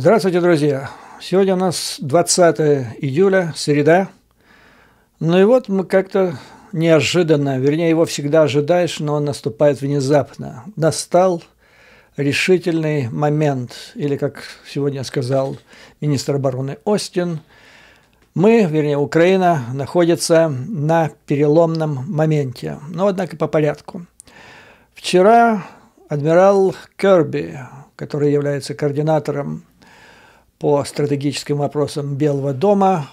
Здравствуйте, друзья! Сегодня у нас 20 июля, среда. Ну и вот мы как-то неожиданно, вернее, его всегда ожидаешь, но он наступает внезапно. Настал решительный момент, или, как сегодня сказал министр обороны Остин, мы, вернее, Украина находится на переломном моменте. Но, ну, однако, по порядку. Вчера адмирал Керби, который является координатором по стратегическим вопросам Белого дома.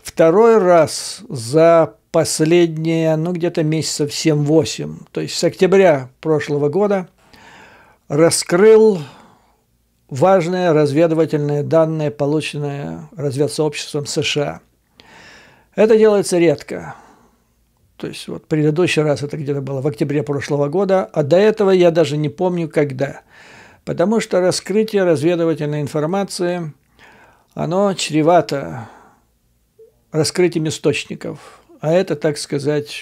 Второй раз за последние, ну, где-то месяцев 7-8, то есть с октября прошлого года, раскрыл важные разведывательные данные, полученные разведсообществом США. Это делается редко. То есть вот предыдущий раз это где-то было в октябре прошлого года, а до этого я даже не помню когда. Потому что раскрытие разведывательной информации, оно чревато раскрытием источников. А это, так сказать,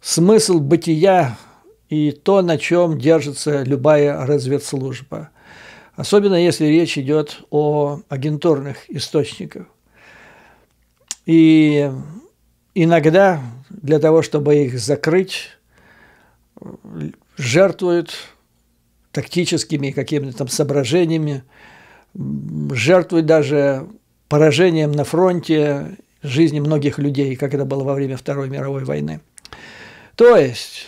смысл бытия и то, на чем держится любая разведслужба. Особенно если речь идет о агентурных источниках. И иногда для того, чтобы их закрыть, жертвуют тактическими какими-то там соображениями, жертвует даже поражением на фронте жизни многих людей, как это было во время Второй мировой войны. То есть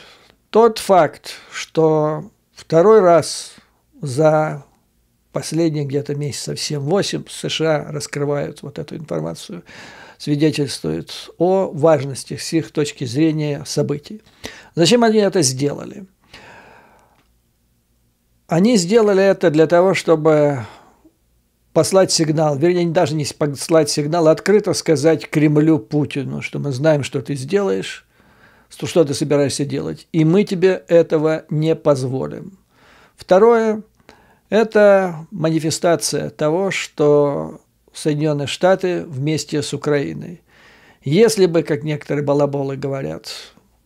тот факт, что второй раз за последние где-то месяцев 7-8 США раскрывают вот эту информацию, свидетельствует о важности с их точки зрения событий. Зачем они это сделали? Они сделали это для того, чтобы послать сигнал, вернее, даже не послать сигнал, а открыто сказать Кремлю, Путину, что мы знаем, что ты сделаешь, что ты собираешься делать, и мы тебе этого не позволим. Второе – это манифестация того, что Соединенные Штаты вместе с Украиной. Если бы, как некоторые балаболы говорят,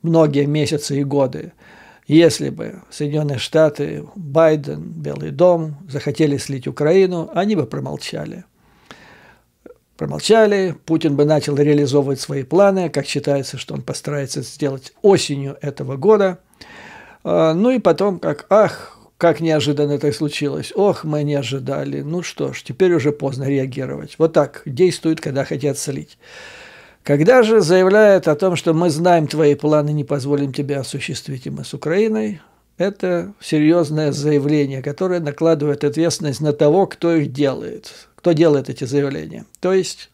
многие месяцы и годы – если бы Соединенные Штаты, Байден, Белый дом захотели слить Украину, они бы промолчали. Промолчали, Путин бы начал реализовывать свои планы, как считается, что он постарается сделать осенью этого года. А, ну и потом, как, ах, как неожиданно это случилось, ох, мы не ожидали, ну что ж, теперь уже поздно реагировать. Вот так действуют, когда хотят слить. Когда же заявляют о том, что мы знаем твои планы, не позволим тебе осуществить, и мы с Украиной, это серьезное заявление, которое накладывает ответственность на того, кто их делает, кто делает эти заявления. То есть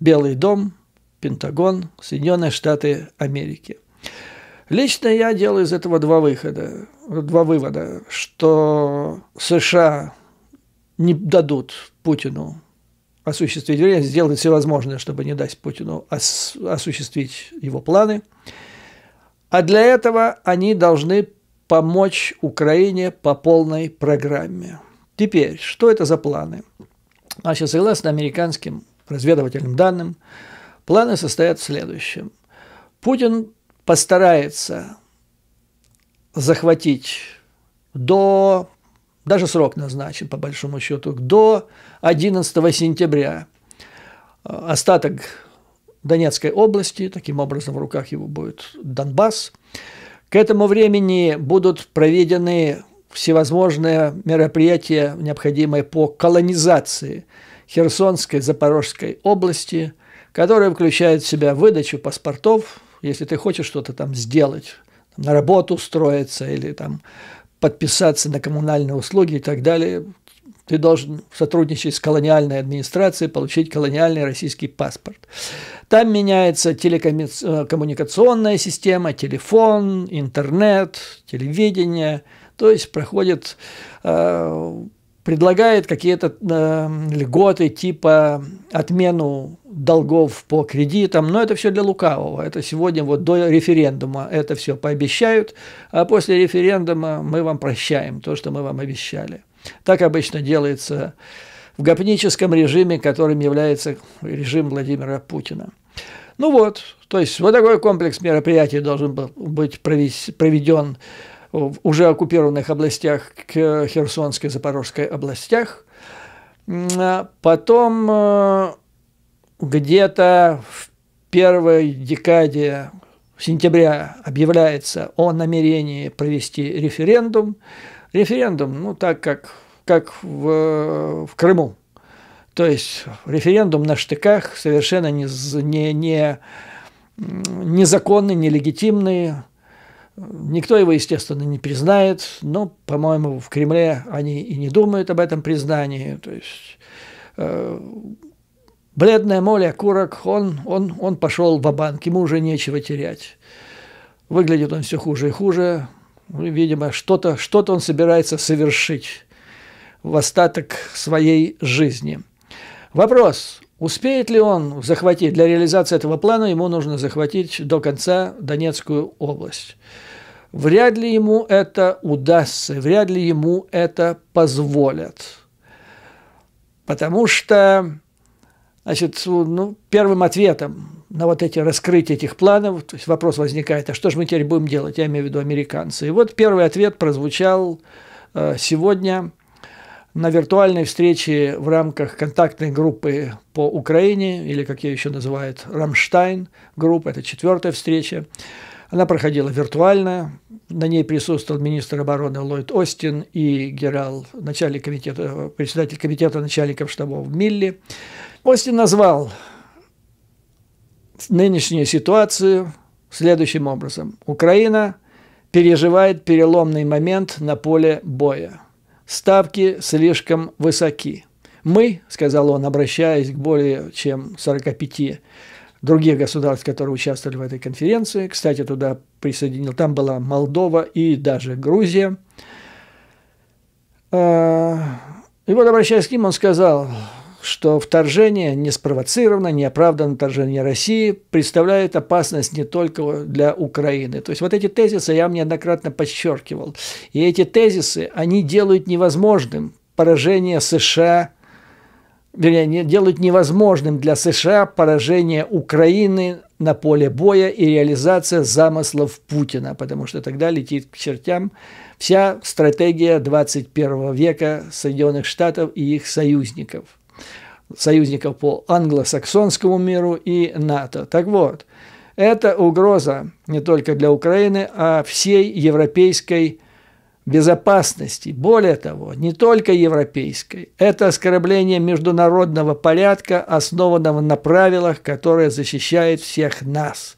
Белый дом, Пентагон, Соединенные Штаты Америки. Лично я делаю из этого два выхода, два вывода, что США не дадут Путину осуществить время, сделать все возможное, чтобы не дать Путину ос- осуществить его планы. А для этого они должны помочь Украине по полной программе. Теперь, что это за планы? Значит, согласно американским разведывательным данным, планы состоят в следующем. Путин постарается захватить до даже срок назначен, по большому счету, до 11 сентября. А, остаток Донецкой области, таким образом в руках его будет Донбасс. К этому времени будут проведены всевозможные мероприятия, необходимые по колонизации Херсонской, Запорожской области, которые включают в себя выдачу паспортов, если ты хочешь что-то там сделать, на работу устроиться или там подписаться на коммунальные услуги и так далее, ты должен сотрудничать с колониальной администрацией, получить колониальный российский паспорт. Там меняется телекоммуникационная э, система, телефон, интернет, телевидение. То есть проходит э, предлагает какие-то э, льготы типа отмену долгов по кредитам, но это все для лукавого. Это сегодня вот до референдума это все пообещают, а после референдума мы вам прощаем то, что мы вам обещали. Так обычно делается в гопническом режиме, которым является режим Владимира Путина. Ну вот, то есть вот такой комплекс мероприятий должен был быть проведен в уже оккупированных областях, к Херсонской, Запорожской областях. А потом э, где-то в первой декаде сентября объявляется о намерении провести референдум. Референдум, ну, так как, как в, в Крыму. То есть референдум на штыках совершенно не, не, не, незаконный, нелегитимный, Никто его, естественно, не признает, но, по-моему, в Кремле они и не думают об этом признании. То есть э, бледная моля Курок, он, он, он пошел в банк ему уже нечего терять. Выглядит он все хуже и хуже. Ну, видимо, что-то что он собирается совершить в остаток своей жизни. Вопрос, успеет ли он захватить? Для реализации этого плана ему нужно захватить до конца Донецкую область. Вряд ли ему это удастся, вряд ли ему это позволят. Потому что значит, ну, первым ответом на вот эти раскрытие этих планов, то есть вопрос возникает, а что же мы теперь будем делать, я имею в виду американцы. И вот первый ответ прозвучал э, сегодня на виртуальной встрече в рамках контактной группы по Украине, или как ее еще называют, Рамштайн группа, это четвертая встреча. Она проходила виртуально, на ней присутствовал министр обороны Ллойд Остин и генерал, начальник комитета, председатель комитета начальников штабов Милли. Остин назвал нынешнюю ситуацию следующим образом. Украина переживает переломный момент на поле боя. Ставки слишком высоки. Мы, сказал он, обращаясь к более чем 45 других государств, которые участвовали в этой конференции. Кстати, туда присоединил, там была Молдова и даже Грузия. А, и вот, обращаясь к ним, он сказал, что вторжение не спровоцировано, не оправдано вторжение России, представляет опасность не только для Украины. То есть вот эти тезисы я вам неоднократно подчеркивал. И эти тезисы, они делают невозможным поражение США вернее, делают невозможным для США поражение Украины на поле боя и реализация замыслов Путина, потому что тогда летит к чертям вся стратегия 21 века Соединенных Штатов и их союзников. Союзников по англосаксонскому миру и НАТО. Так вот, это угроза не только для Украины, а всей европейской безопасности, более того, не только европейской. Это оскорбление международного порядка, основанного на правилах, которые защищают всех нас.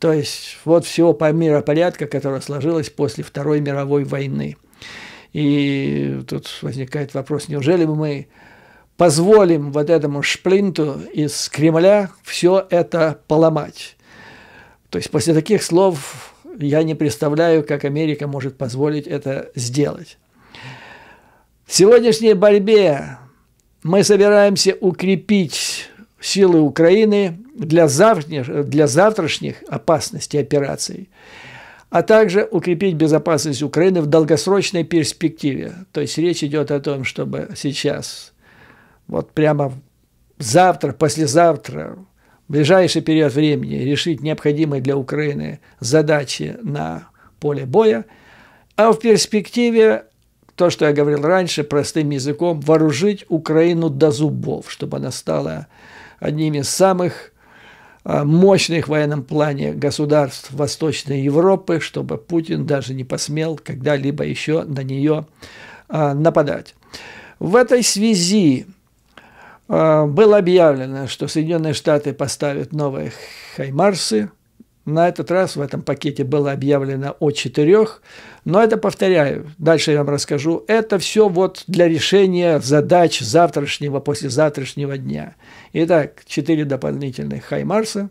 То есть вот всего по миропорядка, которое сложилось после Второй мировой войны. И тут возникает вопрос, неужели мы позволим вот этому шплинту из Кремля все это поломать? То есть после таких слов я не представляю, как Америка может позволить это сделать. В сегодняшней борьбе мы собираемся укрепить силы Украины для завтрашних, для завтрашних опасностей операций, а также укрепить безопасность Украины в долгосрочной перспективе. То есть речь идет о том, чтобы сейчас, вот прямо завтра, послезавтра, в ближайший период времени решить необходимые для Украины задачи на поле боя, а в перспективе то, что я говорил раньше, простым языком, вооружить Украину до зубов, чтобы она стала одним из самых а, мощных в военном плане государств Восточной Европы, чтобы Путин даже не посмел когда-либо еще на нее а, нападать. В этой связи а, было объявлено, что Соединенные Штаты поставят новые «Хаймарсы», на этот раз в этом пакете было объявлено о четырех. Но это, повторяю, дальше я вам расскажу. Это все вот для решения задач завтрашнего, послезавтрашнего дня. Итак, четыре дополнительных «Хаймарса»,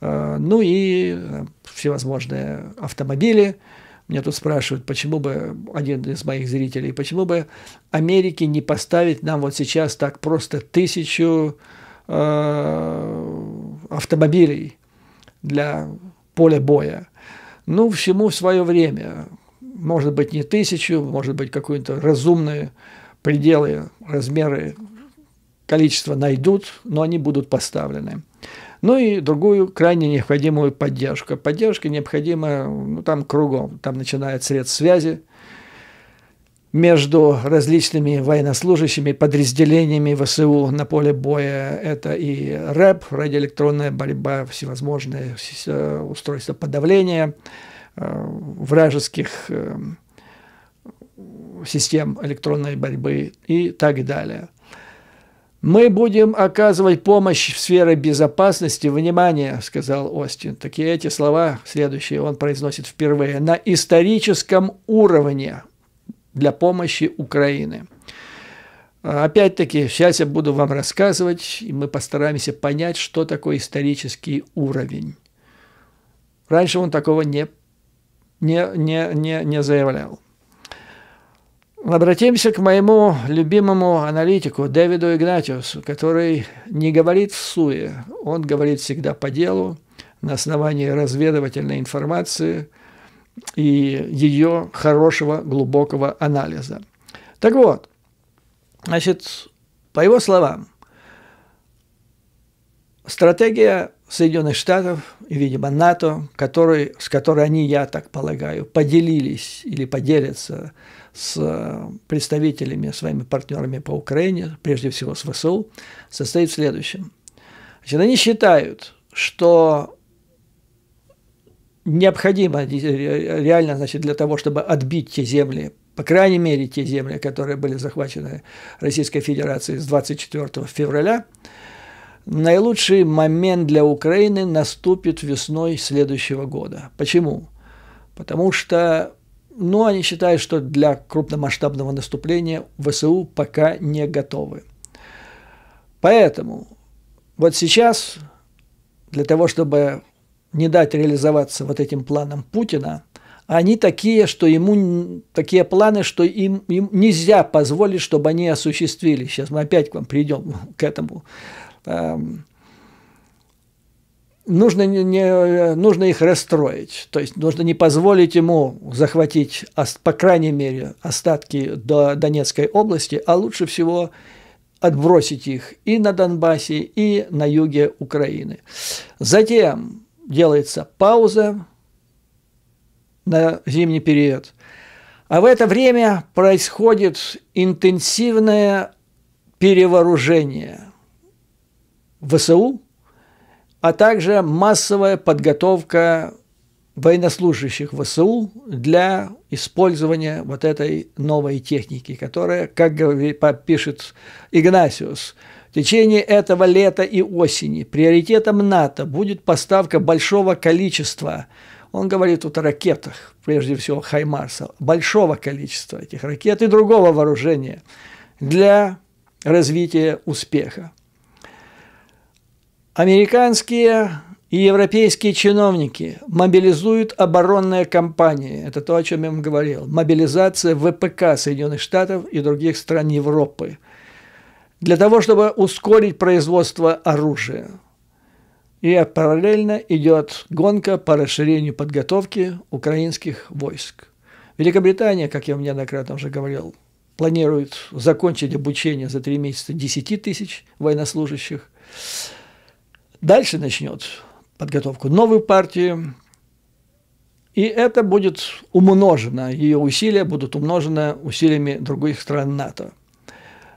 а, ну и э, всевозможные автомобили – меня тут спрашивают, почему бы один из моих зрителей, почему бы Америке не поставить нам вот сейчас так просто тысячу э, автомобилей для поля боя. Ну, всему свое время. Может быть, не тысячу, может быть, какие-то разумные пределы, размеры, количество найдут, но они будут поставлены. Ну и другую крайне необходимую поддержку. Поддержка необходима ну, там кругом. Там начинает средств связи между различными военнослужащими, подразделениями ВСУ на поле боя. Это и РЭП, радиоэлектронная борьба, всевозможные устройства подавления э, вражеских э, систем электронной борьбы и так далее – мы будем оказывать помощь в сфере безопасности. Внимание, сказал Остин. Такие эти слова, следующие он произносит впервые, на историческом уровне для помощи Украины. Опять-таки, сейчас я буду вам рассказывать, и мы постараемся понять, что такое исторический уровень. Раньше он такого не, не, не, не, не заявлял. Обратимся к моему любимому аналитику Дэвиду Игнатиусу, который не говорит в суе, он говорит всегда по делу, на основании разведывательной информации и ее хорошего глубокого анализа. Так вот, значит, по его словам, стратегия Соединенных Штатов видимо, НАТО, который, с которой они, я так полагаю, поделились или поделятся с э, представителями, своими партнерами по Украине, прежде всего с ВСУ, состоит в следующем. Значит, они считают, что необходимо э, реально значит, для того, чтобы отбить те земли, по крайней мере, те земли, которые были захвачены Российской Федерацией с 24 февраля, наилучший момент для Украины наступит весной следующего года. Почему? Потому что, ну, они считают, что для крупномасштабного наступления ВСУ пока не готовы. Поэтому вот сейчас, для того, чтобы не дать реализоваться вот этим планам Путина, они такие, что ему такие планы, что им, им нельзя позволить, чтобы они осуществились. Сейчас мы опять к вам придем к этому Эм, нужно, не, нужно их расстроить. То есть нужно не позволить ему захватить, по крайней мере, остатки до Донецкой области, а лучше всего отбросить их и на Донбассе, и на юге Украины. Затем делается пауза на зимний период. А в это время происходит интенсивное перевооружение – ВСУ, а также массовая подготовка военнослужащих ВСУ для использования вот этой новой техники, которая, как пишет Игнасиус, в течение этого лета и осени приоритетом НАТО будет поставка большого количества, он говорит тут о ракетах, прежде всего Хаймарса, большого количества этих ракет и другого вооружения для развития успеха. Американские и европейские чиновники мобилизуют оборонные кампании. Это то, о чем я вам говорил. Мобилизация ВПК Соединенных Штатов и других стран Европы. Для того, чтобы ускорить производство оружия. И параллельно идет гонка по расширению подготовки украинских войск. Великобритания, как я вам неоднократно уже говорил, планирует закончить обучение за три месяца 10 тысяч военнослужащих. Дальше начнет подготовку новой партии, и это будет умножено, ее усилия будут умножены усилиями других стран НАТО.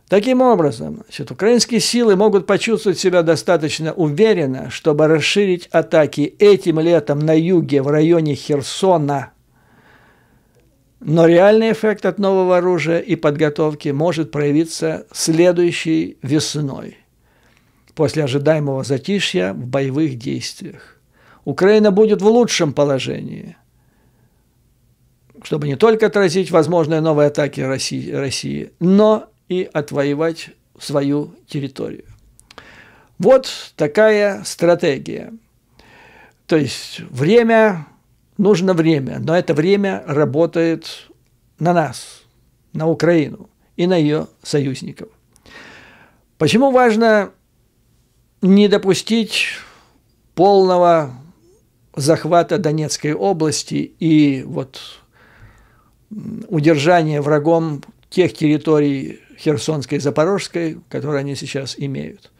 Таким образом, значит, украинские силы могут почувствовать себя достаточно уверенно, чтобы расширить атаки этим летом на юге в районе Херсона. Но реальный эффект от нового оружия и подготовки может проявиться следующей весной – после ожидаемого затишья в боевых действиях. Украина будет в лучшем положении, чтобы не только отразить возможные новые атаки России, но и отвоевать свою территорию. Вот такая стратегия. То есть время, нужно время, но это время работает на нас, на Украину и на ее союзников. Почему важно не допустить полного захвата Донецкой области и вот удержания врагом тех территорий Херсонской и Запорожской, которые они сейчас имеют.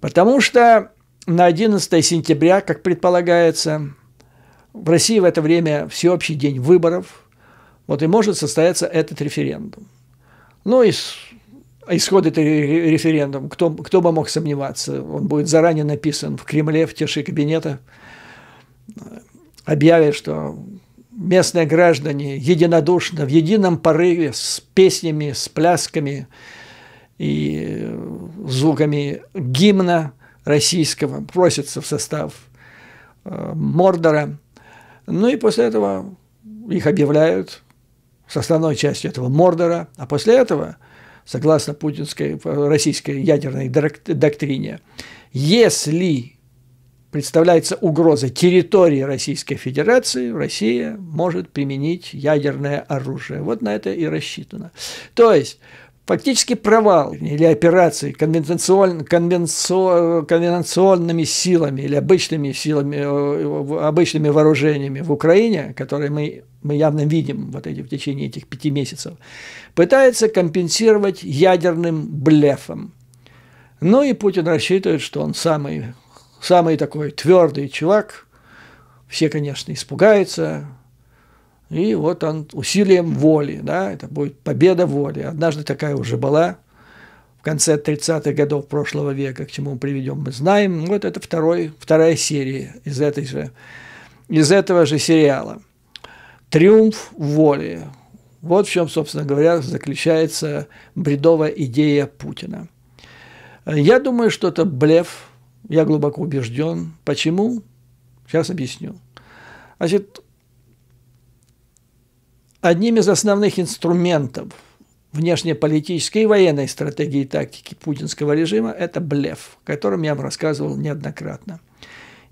Потому что на 11 сентября, как предполагается, в России в это время всеобщий день выборов, вот и может состояться этот референдум. Ну и исход этого референдума, кто, кто бы мог сомневаться, он будет заранее написан в Кремле, в тиши кабинета, объявят, что местные граждане единодушно, в едином порыве, с песнями, с плясками и звуками гимна российского просятся в состав э, Мордора. Ну и после этого их объявляют основной частью этого Мордора, а после этого – согласно путинской э, российской ядерной доктрине, если представляется угроза территории Российской Федерации, Россия может применить ядерное оружие. Вот на это и рассчитано. То есть фактически провал или операции конвенцион, конвенцион, конвенционными силами или обычными силами, э, обычными вооружениями в Украине, которые мы, мы явно видим вот эти, в течение этих пяти месяцев, пытается компенсировать ядерным блефом. Ну и Путин рассчитывает, что он самый, самый такой твердый чувак. Все, конечно, испугаются, и вот он усилием воли, да, это будет победа воли. Однажды такая уже была в конце 30-х годов прошлого века, к чему мы приведем, мы знаем. Вот это второй, вторая серия из, этой же, из этого же сериала. Триумф воли. Вот в чем, собственно говоря, заключается бредовая идея Путина. Я думаю, что это блеф, я глубоко убежден. Почему? Сейчас объясню. Значит, Одним из основных инструментов внешнеполитической и военной стратегии и тактики путинского режима – это блеф, о котором я вам рассказывал неоднократно.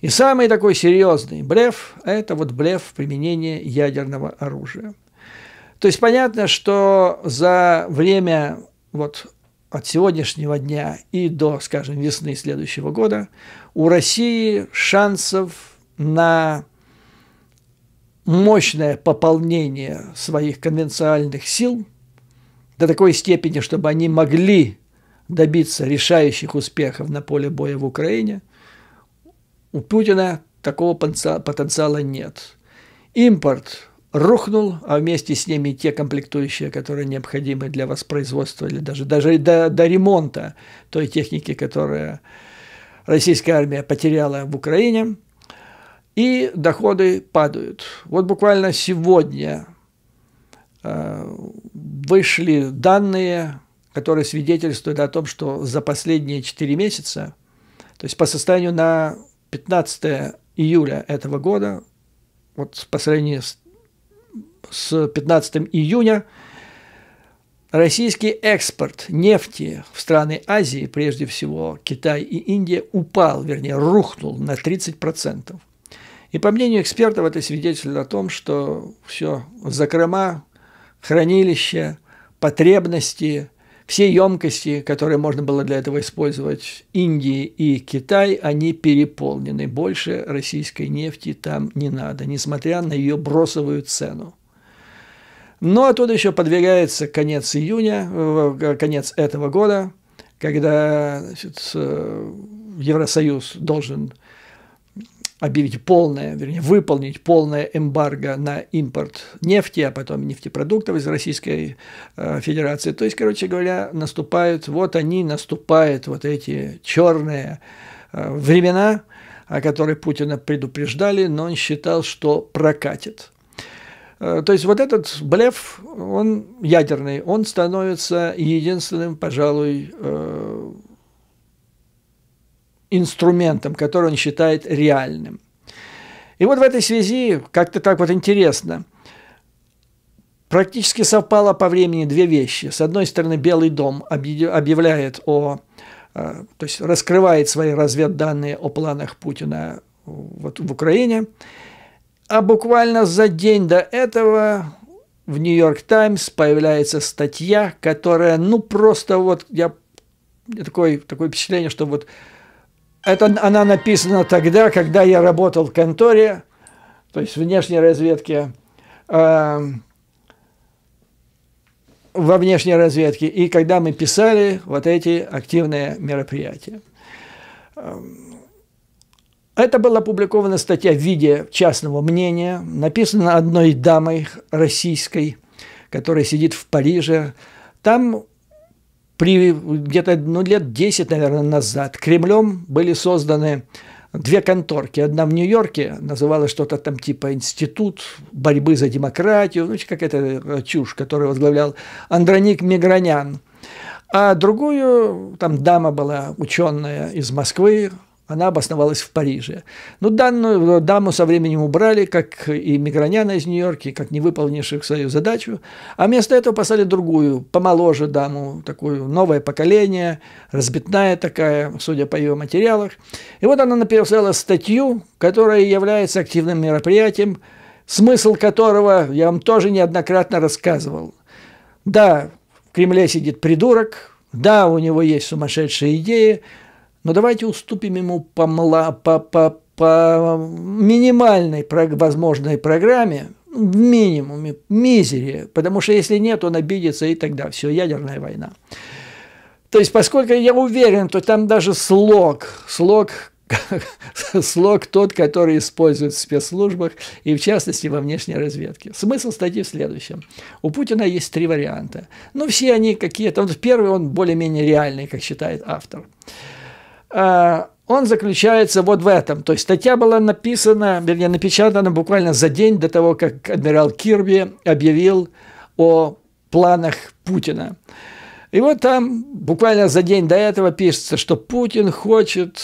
И самый такой серьезный блеф – это вот блеф применения ядерного оружия. То есть понятно, что за время вот от сегодняшнего дня и до, скажем, весны следующего года у России шансов на мощное пополнение своих конвенциальных сил до такой степени, чтобы они могли добиться решающих успехов на поле боя в Украине, у Путина такого потенциала нет. Импорт рухнул, а вместе с ними те комплектующие, которые необходимы для воспроизводства или даже, даже до, до ремонта той техники, которая российская армия потеряла в Украине – и доходы падают. Вот буквально сегодня э, вышли данные, которые свидетельствуют о том, что за последние 4 месяца, то есть по состоянию на 15 июля этого года, вот по сравнению с, с 15 июня, российский экспорт нефти в страны Азии, прежде всего Китай и Индия, упал, вернее, рухнул на 30%. И по мнению экспертов, это свидетельствует о том, что все закрома, хранилища, потребности, все емкости, которые можно было для этого использовать Индии и Китай, они переполнены. Больше российской нефти там не надо, несмотря на ее бросовую цену. Ну а тут еще подвигается конец июня, э, конец этого года, когда э, Евросоюз должен объявить полное, вернее, выполнить полное эмбарго на импорт нефти, а потом нефтепродуктов из Российской э, Федерации. То есть, короче говоря, наступают, вот они наступают, вот эти черные э, времена, о которых Путина предупреждали, но он считал, что прокатит. Э, то есть вот этот блеф, он ядерный, он становится единственным, пожалуй, инструментом, который он считает реальным. И вот в этой связи как-то так вот интересно. Практически совпало по времени две вещи. С одной стороны, Белый дом объявляет о, э, то есть раскрывает свои разведданные о планах Путина вот в Украине. А буквально за день до этого в Нью-Йорк Таймс появляется статья, которая, ну, просто вот я, такое такое впечатление, что вот это она написана тогда, когда я работал в конторе, то есть внешней разведке, э, во внешней разведке, и когда мы писали вот эти активные мероприятия. Эм, это была опубликована статья в виде частного мнения, написана одной дамой российской, которая сидит в Париже. Там при где-то ну, лет 10, наверное, назад Кремлем были созданы две конторки. Одна в Нью-Йорке называлась что-то там типа «Институт борьбы за демократию», ну, какая-то э, чушь, которую возглавлял Андроник Мигранян. А другую, там дама была ученая из Москвы, она обосновалась в Париже. Но ну, данную э, даму со временем убрали, как и Миграняна из Нью-Йорка, как не выполнивших свою задачу, а вместо этого послали другую, помоложе даму, такую новое поколение, разбитная такая, судя по ее материалах. И вот она написала статью, которая является активным мероприятием, смысл которого я вам тоже неоднократно рассказывал. Да, в Кремле сидит придурок, да, у него есть сумасшедшие идеи, но давайте уступим ему по, мла, по, по, по минимальной возможной программе, в минимуме, мизере, потому что если нет, он обидится и тогда все, ядерная война. То есть, поскольку я уверен, то там даже слог, слог, слог тот, который используют в спецслужбах и, в частности, во внешней разведке. Смысл статьи в следующем. У Путина есть три варианта. Ну, все они какие-то. Первый, он более-менее реальный, как считает автор. Э, он заключается вот в этом. То есть статья была написана, вернее, напечатана буквально за день до того, как адмирал Кирби объявил о планах Путина. И вот там буквально за день до этого пишется, что Путин хочет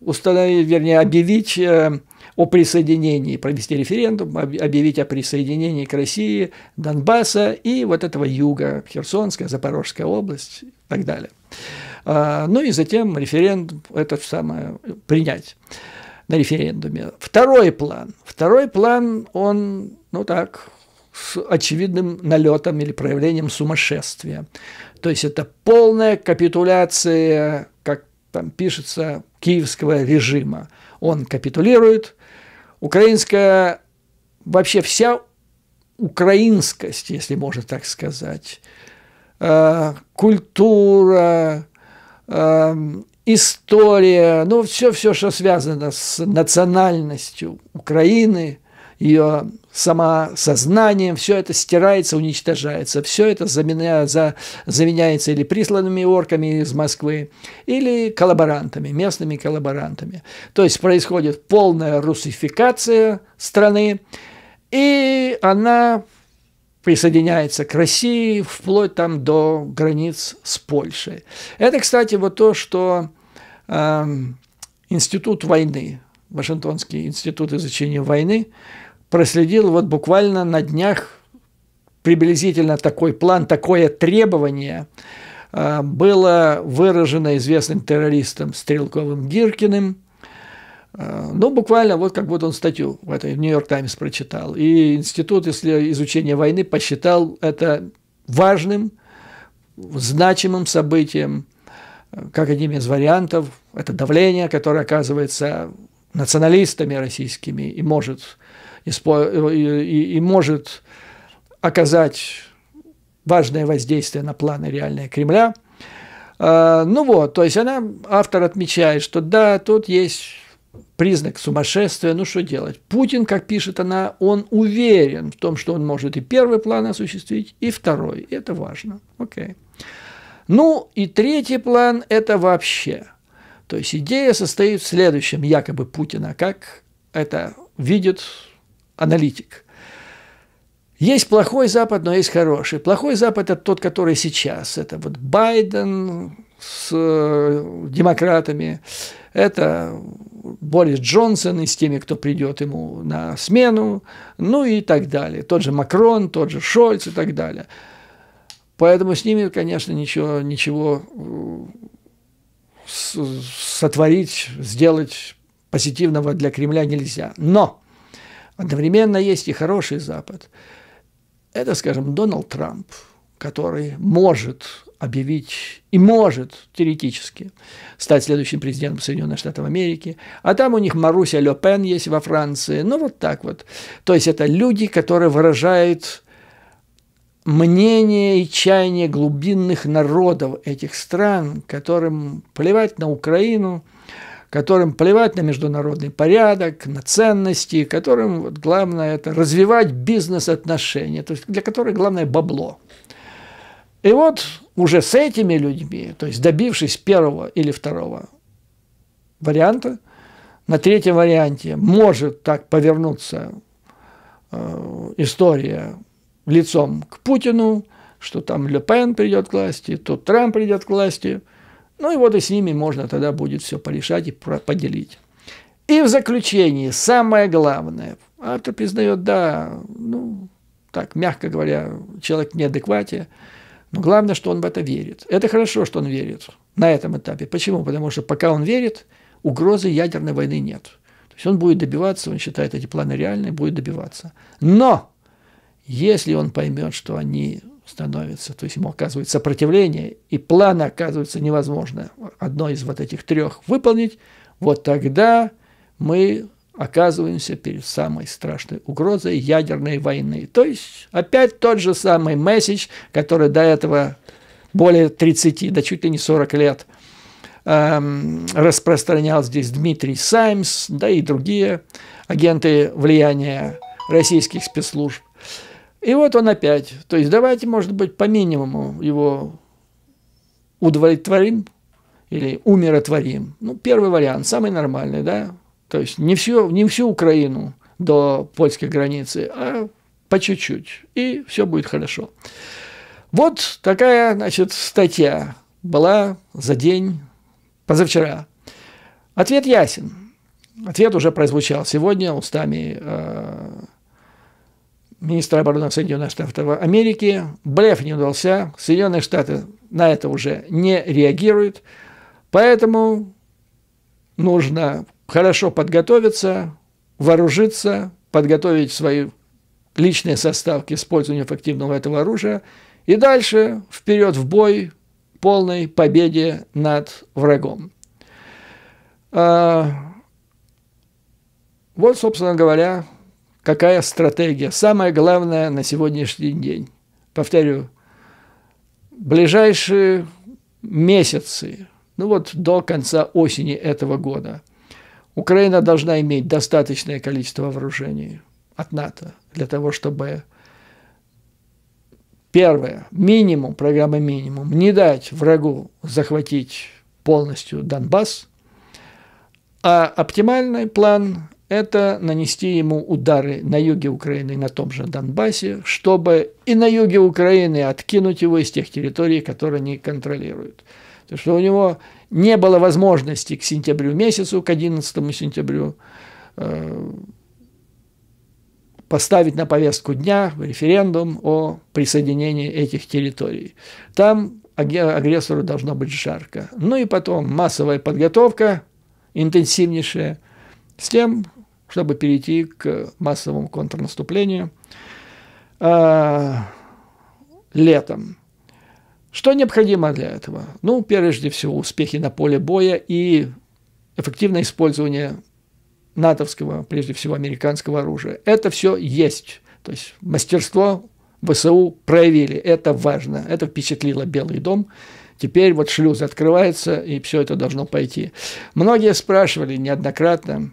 установить, вернее, объявить э, о присоединении, провести референдум, объявить о присоединении к России Донбасса и вот этого юга, Херсонская, Запорожская область и так далее. А, ну и затем референдум это самое принять на референдуме. Второй план. Второй план, он, ну так, с очевидным налетом или проявлением сумасшествия. То есть это полная капитуляция, как там пишется, киевского режима. Он капитулирует. Украинская, вообще вся украинскость, если можно так сказать, а, культура, Эм, история, ну, все-все, что связано с национальностью Украины, ее самосознанием, все это стирается, уничтожается. Все это заменя, за, заменяется или присланными орками из Москвы, или коллаборантами, местными коллаборантами. То есть происходит полная русификация страны, и она присоединяется к России, вплоть там до границ с Польшей. Это, кстати, вот то, что э, Институт войны, Вашингтонский институт изучения войны, проследил вот буквально на днях приблизительно такой план, такое требование э, было выражено известным террористом Стрелковым Гиркиным – Э, ну, буквально вот как вот он статью в этой Нью-Йорк Таймс прочитал. И Институт если изучения войны посчитал это важным, значимым событием, как одним из вариантов. Это давление, которое оказывается националистами российскими и может, и, и, и может оказать важное воздействие на планы реальные Кремля. Э, ну вот, то есть она, автор отмечает, что да, тут есть признак сумасшествия, ну что делать? Путин, как пишет она, он уверен в том, что он может и первый план осуществить, и второй. Это важно. Окей. Ну и третий план – это вообще. То есть идея состоит в следующем, якобы Путина, как это видит аналитик. Есть плохой Запад, но есть хороший. Плохой Запад – это тот, который сейчас. Это вот Байден с э, демократами, это Борис Джонсон и с теми, кто придет ему на смену, ну и так далее. Тот же Макрон, тот же Шольц и так далее. Поэтому с ними, конечно, ничего, ничего э, сотворить, сделать позитивного для Кремля нельзя. Но одновременно есть и хороший Запад. Это, скажем, Дональд Трамп – который может объявить и может теоретически стать следующим президентом Соединенных Штатов Америки. А там у них Маруся Ле Пен есть во Франции. Ну, вот так вот. То есть, это люди, которые выражают мнение и чаяние глубинных народов этих стран, которым плевать на Украину, которым плевать на международный порядок, на ценности, которым вот, главное это развивать бизнес-отношения, то есть для которых главное бабло. И вот уже с этими людьми, то есть добившись первого или второго варианта, на третьем варианте может так повернуться э, история лицом к Путину, что там Ле Пен придет к власти, то Трамп придет к власти. Ну и вот и с ними можно тогда будет все порешать и поделить. И в заключении самое главное. Автор признает, да, ну, так, мягко говоря, человек в неадеквате. Но главное, что он в это верит. Это хорошо, что он верит на этом этапе. Почему? Потому что пока он верит, угрозы ядерной войны нет. То есть он будет добиваться, он считает эти планы реальные, будет добиваться. Но если он поймет, что они становятся, то есть ему оказывается сопротивление, и планы оказываются невозможно одно из вот этих трех выполнить, вот тогда мы оказываемся перед самой страшной угрозой ядерной войны. То есть опять тот же самый месседж, который до этого более 30, да чуть ли не 40 лет эм, распространял здесь Дмитрий Саймс, да и другие агенты влияния российских спецслужб. И вот он опять. То есть давайте, может быть, по минимуму его удовлетворим или умиротворим. Ну, первый вариант, самый нормальный, да, то есть не всю, не всю Украину до польской границы, а по чуть-чуть, и все будет хорошо. Вот такая, значит, статья была за день позавчера. Ответ ясен. Ответ уже прозвучал сегодня устами э, министра обороны Соединенных Штатов Америки. Блеф не удался. Соединенные Штаты на это уже не реагируют. Поэтому нужно хорошо подготовиться, вооружиться, подготовить свои личные состав к использованию эффективного этого оружия и дальше вперед в бой полной победе над врагом. А, вот, собственно говоря, какая стратегия. Самое главное на сегодняшний день. Повторю, ближайшие месяцы, ну вот до конца осени этого года – Украина должна иметь достаточное количество вооружений от НАТО для того, чтобы первое, минимум, программа минимум, не дать врагу захватить полностью Донбасс, а оптимальный план это нанести ему удары на юге Украины, на том же Донбассе, чтобы и на юге Украины откинуть его из тех территорий, которые они контролируют. То есть, у него не было возможности к сентябрю месяцу, к 11 сентябрю, э, поставить на повестку дня референдум о присоединении этих территорий. Там агрессору должно быть жарко. Ну и потом массовая подготовка интенсивнейшая – с тем, чтобы перейти к массовому контрнаступлению э, летом. Что необходимо для этого? Ну, прежде всего, успехи на поле боя и эффективное использование натовского, прежде всего, американского оружия. Это все есть. То есть мастерство ВСУ проявили. Это важно. Это впечатлило Белый дом. Теперь вот шлюз открывается, и все это должно пойти. Многие спрашивали неоднократно,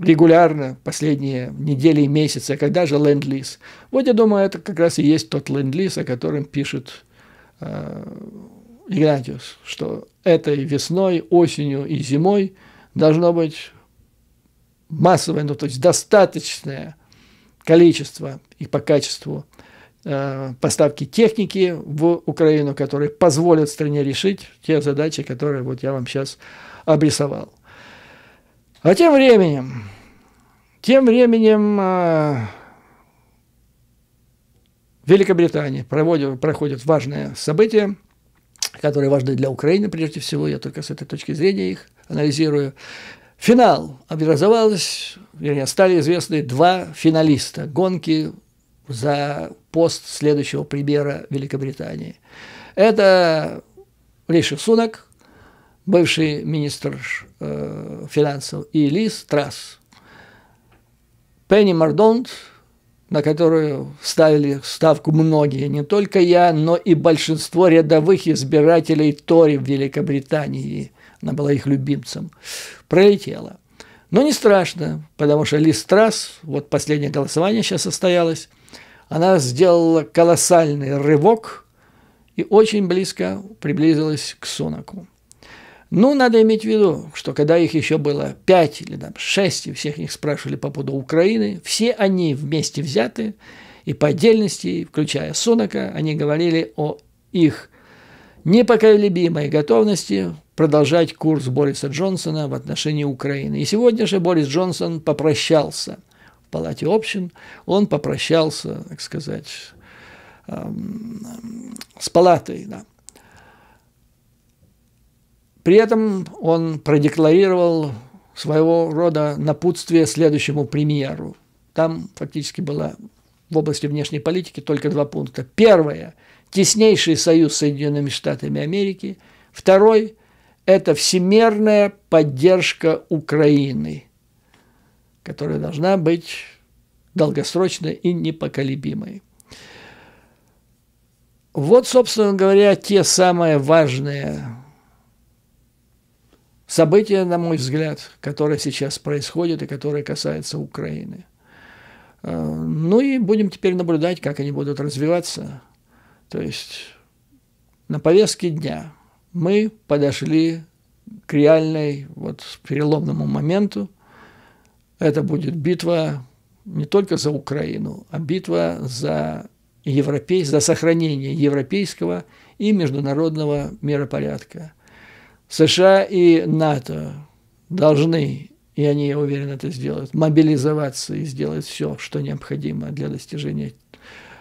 регулярно последние недели и месяцы, когда же ленд-лиз? Вот я думаю, это как раз и есть тот ленд-лиз, о котором пишет э, Игнатиус, что этой весной, осенью и зимой должно быть массовое, ну то есть достаточное количество и по качеству э, поставки техники в Украину, которые позволят стране решить те задачи, которые вот я вам сейчас обрисовал. А тем временем, тем временем э, Великобритании проводит, проходят важное событие, которое важно для Украины прежде всего, я только с этой точки зрения их анализирую. Финал образовалось, вернее, стали известны два финалиста гонки за пост следующего премьера Великобритании. Это Риши Сунок бывший министр э, финансов, и Лиз Трасс. Пенни Мордонт, на которую ставили ставку многие, не только я, но и большинство рядовых избирателей Тори в Великобритании, она была их любимцем, пролетела. Но не страшно, потому что Лиз Трасс, вот последнее голосование сейчас состоялось, она сделала колоссальный рывок и очень близко приблизилась к сунаку. Ну, надо иметь в виду, что когда их еще было пять или там, 6, и всех их спрашивали по поводу Украины, все они вместе взяты, и по отдельности, включая Сунака, они говорили о их непоколебимой готовности продолжать курс Бориса Джонсона в отношении Украины. И сегодня же Борис Джонсон попрощался в Палате общин, он попрощался, так сказать, эм, с Палатой, да, при этом он продекларировал своего рода напутствие следующему премьеру. Там фактически было в области внешней политики только два пункта. Первое – теснейший союз с Соединенными Штатами Америки. Второй – это всемирная поддержка Украины, которая должна быть долгосрочной и непоколебимой. Вот, собственно говоря, те самые важные События, на мой взгляд, которые сейчас происходят и которые касаются Украины. Э, ну и будем теперь наблюдать, как они будут развиваться. То есть на повестке дня мы подошли к реальной, вот переломному моменту. Это будет битва не только за Украину, а битва за, европей... за сохранение европейского и международного миропорядка – США и НАТО должны, и они, я уверен, это сделают, мобилизоваться и сделать все, что необходимо для достижения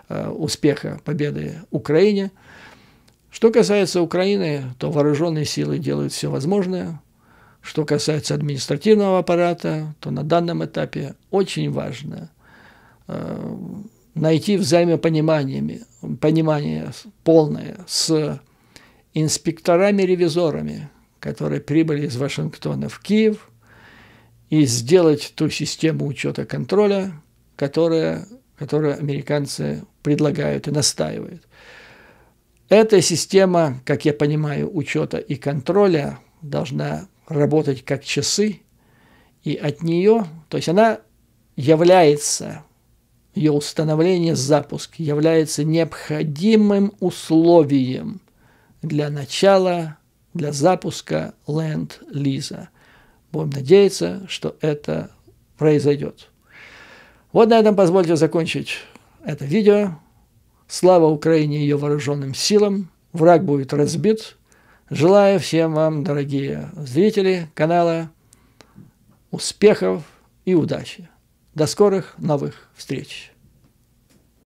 э, успеха победы Украине. Что касается Украины, то вооруженные силы делают все возможное. Что касается административного аппарата, то на данном этапе очень важно э, найти взаимопонимание понимание полное с инспекторами-ревизорами которые прибыли из Вашингтона в Киев, и сделать ту систему учета контроля, которая, которую американцы предлагают и настаивают. Эта система, как я понимаю, учета и контроля должна работать как часы, и от нее, то есть она является, ее установление, запуск является необходимым условием для начала для запуска Ленд-Лиза. Будем надеяться, что это произойдет. Вот на этом позвольте закончить это видео. Слава Украине и ее вооруженным силам. Враг будет разбит. Желаю всем вам, дорогие зрители канала, успехов и удачи. До скорых новых встреч!